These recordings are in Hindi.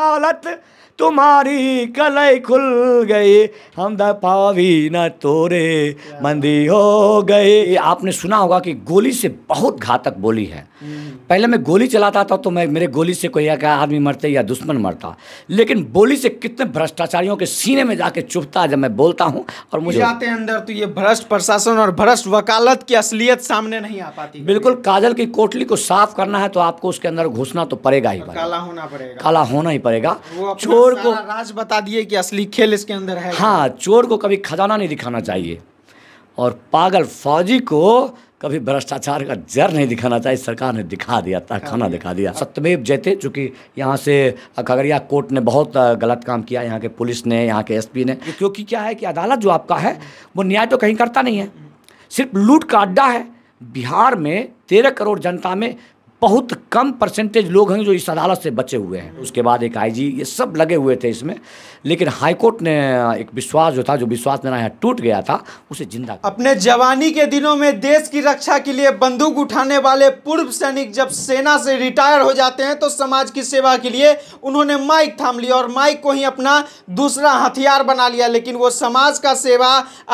दौलत तुम्हारी कलई खुल गई हम पावी न तोरे मंदी हो गए आपने सुना होगा कि गोली से बहुत घातक बोली है पहले मैं गोली चलाता था तो मैं मेरे गोली से कोई क्या आदमी मरते या दुश्मन मरता लेकिन बोली से कितने भ्रष्टाचारियों के सीने में जाके चुपता जब मैं बोलता हूँ और मुझे आते अंदर तो ये भ्रष्ट प्रशासन और भ्रष्ट वकालत की असलियत सामने नहीं आ पाती बिल्कुल काजल की कोटली को साफ करना है तो आपको उसके अंदर घुसना तो पड़ेगा ही काला होना पड़ेगा काला होना ही पड़ेगा चोर को राज बता दिए कि असली खेल इसके अंदर है हाँ चोर को कभी खजाना नहीं दिखाना चाहिए और पागल फौजी को कभी भ्रष्टाचार का जर नहीं दिखाना चाहिए सरकार ने दिखा दिया खाना दिखा दिया सत्यमेव जयते चूँकि यहाँ से खगड़िया कोर्ट ने बहुत गलत काम किया यहाँ के पुलिस ने यहाँ के एसपी ने क्योंकि क्या है कि अदालत जो आपका है वो न्याय तो कहीं करता नहीं है सिर्फ लूट का अड्डा है बिहार में तेरह करोड़ जनता में बहुत कम परसेंटेज लोग हैं जो इस अदालत से बचे हुए हैं उसके बाद एक आईजी ये सब लगे हुए थे इसमें लेकिन हाईकोर्ट ने एक विश्वास जो था जो विश्वास मेरा यहाँ टूट गया था उसे जिंदा अपने जवानी के दिनों में देश की रक्षा के लिए बंदूक उठाने वाले पूर्व सैनिक जब सेना से रिटायर हो जाते हैं तो समाज की सेवा के लिए उन्होंने माइक थाम लिया और माइक को ही अपना दूसरा हथियार बना लिया लेकिन वो समाज का सेवा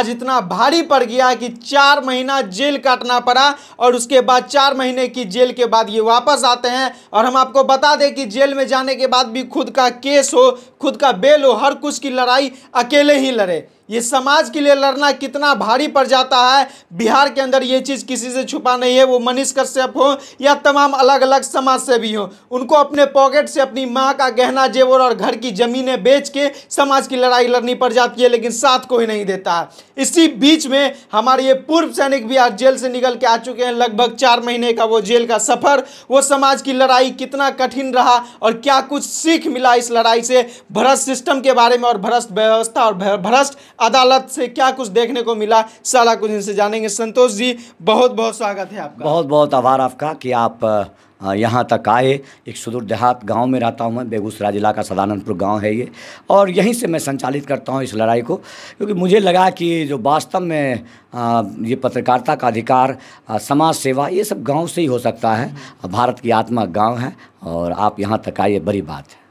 आज इतना भारी पड़ गया कि चार महीना जेल काटना पड़ा और उसके बाद चार महीने की जेल के बाद ये वापस आते हैं और हम आपको बता दें कि जेल में जाने के बाद भी खुद का केस हो खुद का बेल हो हर कुछ की लड़ाई अकेले ही लड़े ये समाज के लिए लड़ना कितना भारी पड़ जाता है बिहार के अंदर ये चीज़ किसी से छुपा नहीं है वो मनीष कश्यप हो या तमाम अलग अलग समाज से भी हो उनको अपने पॉकेट से अपनी माँ का गहना जेवर और घर की ज़मीनें बेच के समाज की लड़ाई लड़नी पड़ जाती है लेकिन साथ कोई नहीं देता है इसी बीच में हमारे ये पूर्व सैनिक भी आज जेल से निकल के आ चुके हैं लगभग चार महीने का वो जेल का सफ़र वो समाज की लड़ाई कितना कठिन रहा और क्या कुछ सीख मिला इस लड़ाई से भ्रष्ट सिस्टम के बारे में और भ्रष्ट व्यवस्था और भ्रष्ट अदालत से क्या कुछ देखने को मिला सारा कुछ इनसे जानेंगे संतोष जी बहुत बहुत स्वागत है आपका बहुत बहुत आभार आपका कि आप यहाँ तक आए एक सुदूर देहात गांव में रहता हूँ मैं बेगूसराय ज़िला का सदानंदपुर गांव है ये और यहीं से मैं संचालित करता हूँ इस लड़ाई को क्योंकि मुझे लगा कि जो वास्तव में ये पत्रकारिता का अधिकार समाज सेवा ये सब गांव से ही हो सकता है भारत की आत्मा गांव है और आप यहाँ तक आइए बड़ी बात है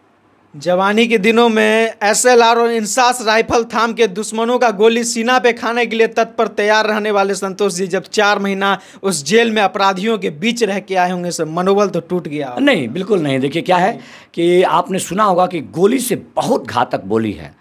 जवानी के दिनों में एसएलआर और इंसास राइफल थाम के दुश्मनों का गोली सीना पे खाने के लिए तत्पर तैयार रहने वाले संतोष जी जब चार महीना उस जेल में अपराधियों के बीच रह के आए होंगे सर मनोबल तो टूट गया नहीं बिल्कुल नहीं देखिए क्या है कि आपने सुना होगा कि गोली से बहुत घातक बोली है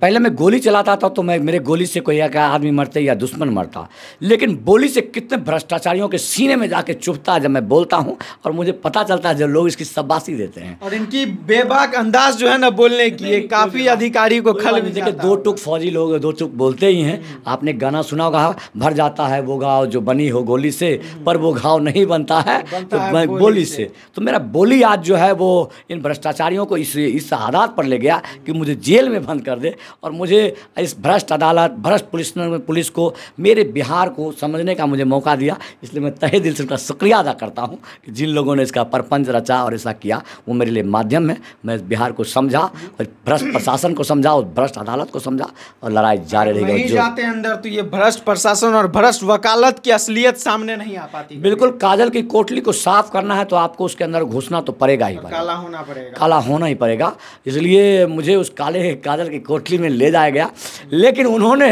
पहले मैं गोली चलाता था तो मैं मेरे गोली से कोई आदमी मरते या दुश्मन मरता लेकिन बोली से कितने भ्रष्टाचारियों के सीने में जाके चुपता जब मैं बोलता हूँ और मुझे पता चलता है जब लोग इसकी शब्बासी देते हैं और इनकी बेबाक अंदाज आवाज जो है ना बोलने की है काफी अधिकारी को खल भी देखिए दो टुक फौजी लोग दो टुक बोलते ही हैं आपने गाना सुना होगा भर जाता है वो गाँव जो बनी हो गोली से पर वो घाव नहीं बनता है तो बोली से तो मेरा बोली आज जो है वो इन भ्रष्टाचारियों को इस इस आधार पर ले गया कि मुझे जेल में बंद कर दे और मुझे इस भ्रष्ट अदालत भ्रष्ट पुलिस पुलिस को मेरे बिहार को समझने का मुझे मौका दिया इसलिए मैं तहे दिल से उनका शुक्रिया अदा करता हूँ कि जिन लोगों ने इसका परपंच रचा और ऐसा किया वो मेरे लिए माध्यम है मैं बिहार को समझा और भ्रष्ट प्रशासन को समझा और भ्रष्ट अदालत को समझा और लड़ाई जारी रही जाते अंदर तो ये भ्रष्ट प्रशासन और भ्रष्ट वकालत की असलियत सामने नहीं आ पाती बिल्कुल काजल की कोटली को साफ करना है तो आपको उसके अंदर घुसना तो पड़ेगा ही काला होना पड़ेगा काला होना ही पड़ेगा इसलिए मुझे उस काले काजल की कोटली में ले जाया गया लेकिन उन्होंने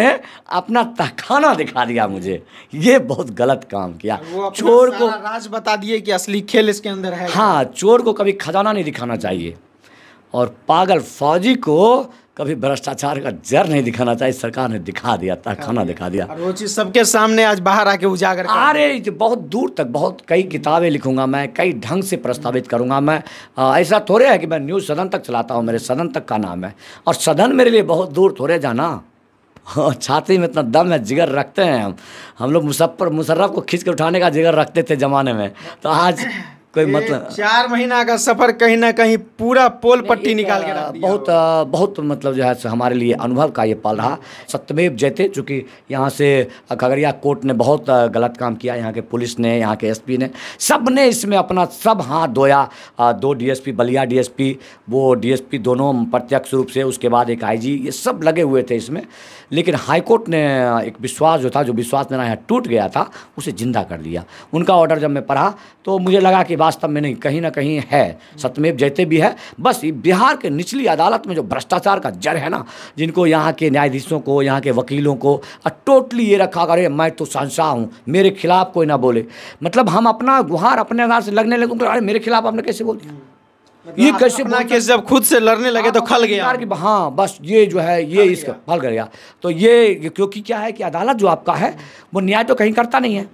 अपना तहखाना दिखा दिया मुझे ये बहुत गलत काम किया चोर को राज बता दिए कि असली खेल इसके अंदर है हाँ चोर को कभी खजाना नहीं दिखाना चाहिए और पागल फौजी को कभी भ्रष्टाचार का जर नहीं दिखाना चाहिए सरकार ने दिखा दिया था खाना दिखा दिया और वो चीज़ सबके सामने आज बाहर आके उजागर अरे बहुत दूर तक बहुत कई किताबें लिखूंगा मैं कई ढंग से प्रस्तावित करूंगा मैं आ, ऐसा थोड़े है कि मैं न्यूज़ सदन तक चलाता हूँ मेरे सदन तक का नाम है और सदन मेरे लिए बहुत दूर थोड़े जाना छाती में इतना दम है जिगर रखते हैं हम हम लोग मुसफ़र मुशर्रफ को खींच के उठाने का जिगर रखते थे ज़माने में तो आज कोई मतलब चार महीना का सफर कहीं ना कहीं पूरा पोल पट्टी निकाल के बहुत बहुत मतलब जो है हमारे लिए अनुभव का ये पल रहा सत्यमेव जयते चूँकि यहाँ से खगड़िया कोर्ट ने बहुत गलत काम किया यहाँ के पुलिस ने यहाँ के एसपी ने सब ने इसमें अपना सब हाथ धोया दो डीएसपी बलिया डीएसपी वो डीएसपी दोनों प्रत्यक्ष रूप से उसके बाद एक आई ये सब लगे हुए थे इसमें लेकिन हाईकोर्ट ने एक विश्वास जो था जो विश्वास मेरा यहाँ टूट गया था उसे जिंदा कर दिया उनका ऑर्डर जब मैं पढ़ा तो मुझे लगा कि वास्तव में नहीं कहीं ना कहीं है सतमेव जयते भी है बस बिहार के निचली अदालत में जो भ्रष्टाचार का जड़ है ना जिनको यहाँ के न्यायाधीशों को यहाँ के वकीलों को टोटली ये रखा अरे मैं तो संसा हूँ मेरे खिलाफ कोई ना बोले मतलब हम अपना गुहार अपने आधार से लगने लगे तो अरे मेरे खिलाफ आपने कैसे बोल दिया मतलब ये कैसे अपना केस जब खुद से लड़ने लगे तो खल गया कि हाँ बस ये जो है ये इसका फल गया तो ये क्योंकि क्या है कि अदालत जो आपका है वो न्याय तो कहीं करता नहीं है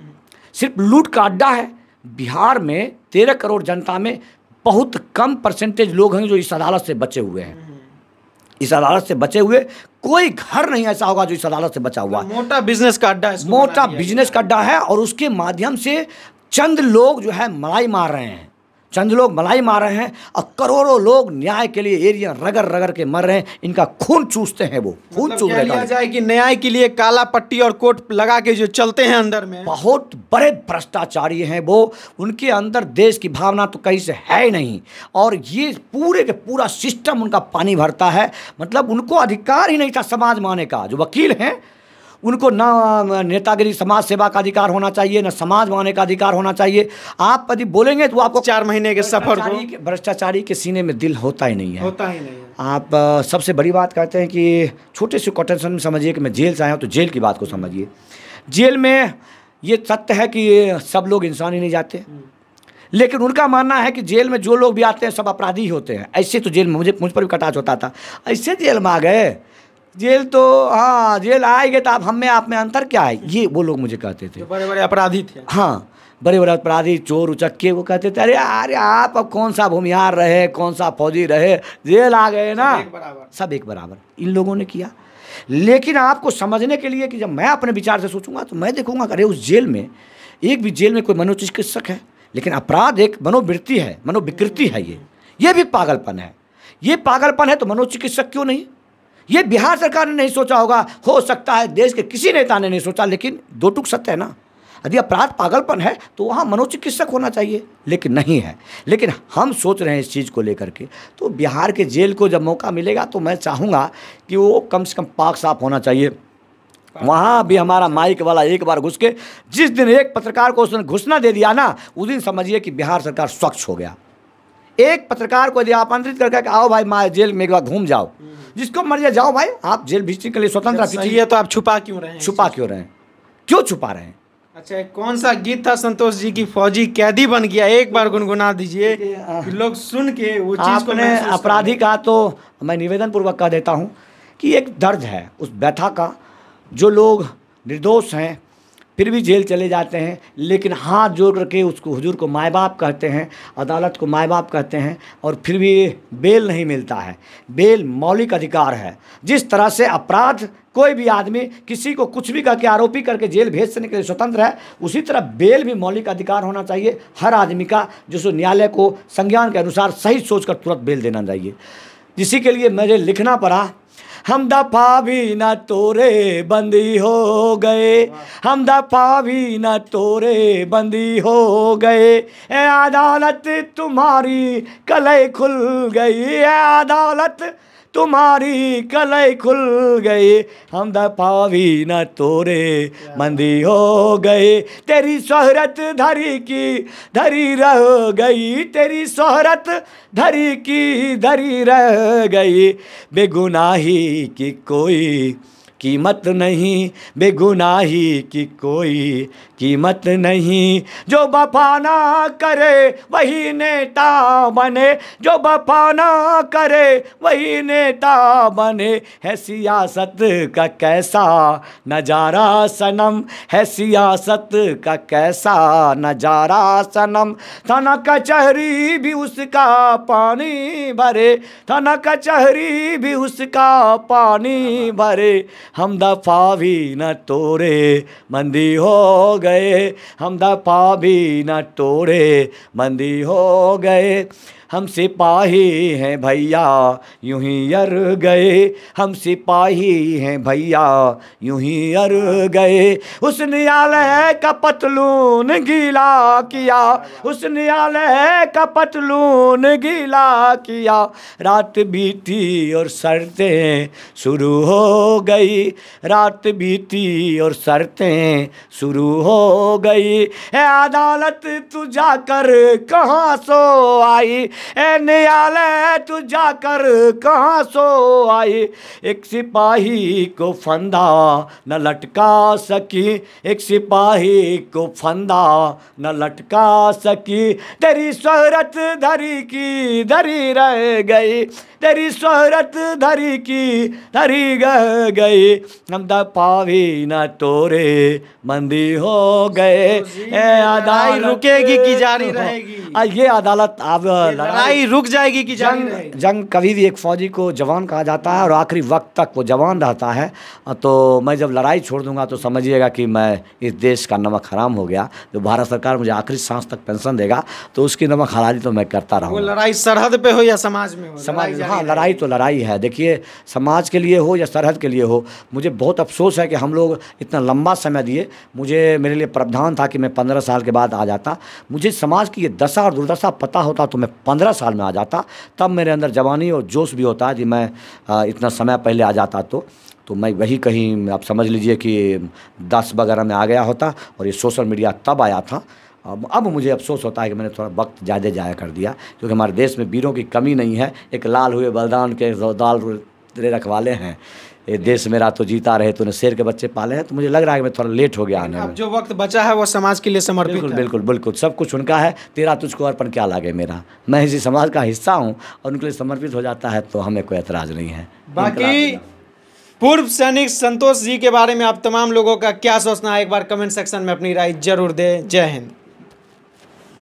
सिर्फ लूट का अड्डा है बिहार में तेरह करोड़ जनता में बहुत कम परसेंटेज लोग हैं जो इस अदालत से बचे हुए हैं इस अदालत से बचे हुए कोई घर नहीं ऐसा होगा जो इस अदालत से बचा हुआ है मोटा बिजनेस का अड्डा मोटा बिजनेस का अड्डा है और उसके माध्यम से चंद लोग जो है मलाई मार रहे हैं चंद लोग मलाई मार रहे हैं और करोड़ों लोग न्याय के लिए एरिया रगड़ रगड़ के मर रहे हैं इनका खून चूसते हैं वो मतलब खून चूस रहे जाए कि न्याय के लिए काला पट्टी और कोट लगा के जो चलते हैं अंदर में बहुत बड़े भ्रष्टाचारी हैं वो उनके अंदर देश की भावना तो कहीं से है ही नहीं और ये पूरे के पूरा सिस्टम उनका पानी भरता है मतलब उनको अधिकार ही नहीं था समाज माने का जो वकील हैं उनको ना नेतागिरी समाज सेवा का अधिकार होना चाहिए ना समाज माने का अधिकार होना चाहिए आप यदि बोलेंगे तो आपको चार महीने के सफर भ्रष्टाचारी के सीने में दिल होता ही नहीं है होता ही नहीं आप सबसे बड़ी बात कहते हैं कि छोटे से कॉटेशन में समझिए कि मैं जेल से आया हूँ तो जेल की बात को समझिए जेल में ये सत्य है कि सब लोग इंसान ही नहीं जाते लेकिन उनका मानना है कि जेल में जो लोग भी आते हैं सब अपराधी ही होते हैं ऐसे तो जेल में मुझे मुझ पर भी कटाच होता था ऐसे जेल में आ गए जेल तो हाँ जेल आएंगे तो आप हमें आप में अंतर क्या है ये वो लोग मुझे कहते थे बड़े बड़े अपराधी थे हाँ बड़े बड़े अपराधी चोर उचक्के वो कहते थे अरे अरे आप अब कौन सा भूमिहार रहे कौन सा फौजी रहे जेल आ गए ना सब एक बराबर सब एक बराबर इन लोगों ने किया लेकिन आपको समझने के लिए कि जब मैं अपने विचार से सोचूंगा तो मैं देखूंगा अरे उस जेल में एक भी जेल में कोई मनोचिकित्सक है लेकिन अपराध एक मनोवृत्ति है मनोविकृति है ये ये भी पागलपन है ये पागलपन है तो मनोचिकित्सक क्यों नहीं ये बिहार सरकार ने नहीं सोचा होगा हो सकता है देश के किसी नेता ने नहीं सोचा लेकिन दो टुक सत्य है ना यदि अपराध पागलपन है तो वहाँ मनोचिकित्सक होना चाहिए लेकिन नहीं है लेकिन हम सोच रहे हैं इस चीज़ को लेकर के तो बिहार के जेल को जब मौका मिलेगा तो मैं चाहूँगा कि वो कम से कम पाक साफ होना चाहिए वहाँ भी हमारा माइक वाला एक बार घुस के जिस दिन एक पत्रकार को उसने घुसना दे दिया ना उस दिन समझिए कि बिहार सरकार स्वच्छ हो गया एक पत्रकार को यदि आप आमंत्रित करके आओ भाई माँ जेल में एक बार घूम जाओ जिसको मर्जी जाओ भाई आप जेल भिजने के लिए स्वतंत्र सही तो आप छुपा क्यों रहे हैं छुपा क्यों रहे हैं क्यों छुपा रहे हैं अच्छा कौन सा गीत था संतोष जी की फौजी कैदी बन गया एक बार गुनगुना दीजिए लोग सुन के वो चीज आपने अपराधी का तो मैं निवेदन पूर्वक कह देता हूँ कि एक दर्द है उस व्यथा का जो लोग निर्दोष हैं फिर भी जेल चले जाते हैं लेकिन हाथ जोड़ करके उसको हुजूर को माए बाप कहते हैं अदालत को माए बाप कहते हैं और फिर भी बेल नहीं मिलता है बेल मौलिक अधिकार है जिस तरह से अपराध कोई भी आदमी किसी को कुछ भी करके आरोपी करके जेल भेजने के लिए स्वतंत्र है उसी तरह बेल भी मौलिक अधिकार होना चाहिए हर आदमी का जिसको न्यायालय को संज्ञान के अनुसार सही सोचकर तुरंत बेल देना चाहिए इसी के लिए मुझे लिखना पड़ा हम दफा भी न तोरे बंदी हो गए हम दफा भी न तोरे बंदी हो गए ए अदालत तुम्हारी कलई खुल गई ए अदालत तुम्हारी कलई खुल गई हम द पावी न तोरे मंदी हो गई तेरी शोहरत धरी की धरी रह गई तेरी शोहरत धरी की धरी रह गई बेगुनाही की कोई कीमत नहीं बेगुनाही की कोई कीमत नहीं जो बफाना करे वही नेता बने जो बफाना करे वही नेता बने है सियासत का कैसा नजारा सनम है सियासत का कैसा नजारा सनम थाना कचहरी भी उसका पानी भरे थाना कचहरी भी उसका पानी भरे हम दफा भी न तोड़े मंदी हो गए हम दफा भी न तोड़े मंदी हो गए हम सिपाही हैं भैया यूं ही अर गए हम सिपाही हैं भैया यूं ही अर गए उस न्यायालय का पतलून गीला किया उस न्यायालय का पतलून गीला किया रात बीती और शर्तें शुरू हो गई रात बीती और शर्तें शुरू हो गई है अदालत तू जाकर कहाँ सो आई ए नियाले तू जाकर कहाँ सो आई एक सिपाही को फंदा न लटका सकी एक सिपाही को फंदा न लटका सकी तेरी शहरत धरी की धरी रह गई तेरी शहरत धरी की धरी रह गई हम दावी न तोरे मंदी हो गए अदाई तो रुकेगी की जारी रहेगी ये अदालत अब लड़ाई रुक जाएगी कि जंग जंग कभी भी एक फौजी को जवान कहा जाता है और आखिरी वक्त तक वो जवान रहता है तो मैं जब लड़ाई छोड़ दूंगा तो समझिएगा कि मैं इस देश का नमक हराम हो गया जो भारत सरकार मुझे आखिरी सांस तक पेंशन देगा तो उसकी नमक हराजी तो मैं करता रहूँगा लड़ाई सरहद पर हो या समाज में समाज हाँ लड़ाई तो लड़ाई है देखिए समाज के लिए हो या सरहद के लिए हो मुझे बहुत अफसोस है कि हम लोग इतना लंबा समय दिए मुझे मेरे लिए प्रावधान था कि मैं पंद्रह साल के बाद आ जाता मुझे समाज की ये दशा दशा और दुर्दशा पता होता तो मैं पंद्रह साल में आ जाता तब मेरे अंदर जवानी और जोश भी होता कि मैं इतना समय पहले आ जाता तो तो मैं वही कहीं आप समझ लीजिए कि दस वगैरह में आ गया होता और ये सोशल मीडिया तब आया था अब अब मुझे अफसोस होता है कि मैंने थोड़ा वक्त ज़्यादा जाया कर दिया क्योंकि हमारे देश में वीरों की कमी नहीं है एक लाल हुए बलिदान के दाल रखवाले हैं ये देश मेरा तो जीता रहे तो शेर के बच्चे पाले हैं तो मुझे लग रहा है कि मैं थोड़ा लेट हो गया आने में जो वक्त बचा है वो समाज के लिए समर्पित बिल्कुल बिल्कुल बिल्कुल सब कुछ उनका है तेरा तुझको अर्पण क्या लागे मेरा मैं इसी समाज का हिस्सा हूँ और उनके लिए समर्पित हो जाता है तो हमें कोई एतराज़ नहीं है बाकी पूर्व सैनिक संतोष जी के बारे में आप तमाम लोगों का क्या सोचना है एक बार कमेंट सेक्शन में अपनी राय जरूर दें जय हिंद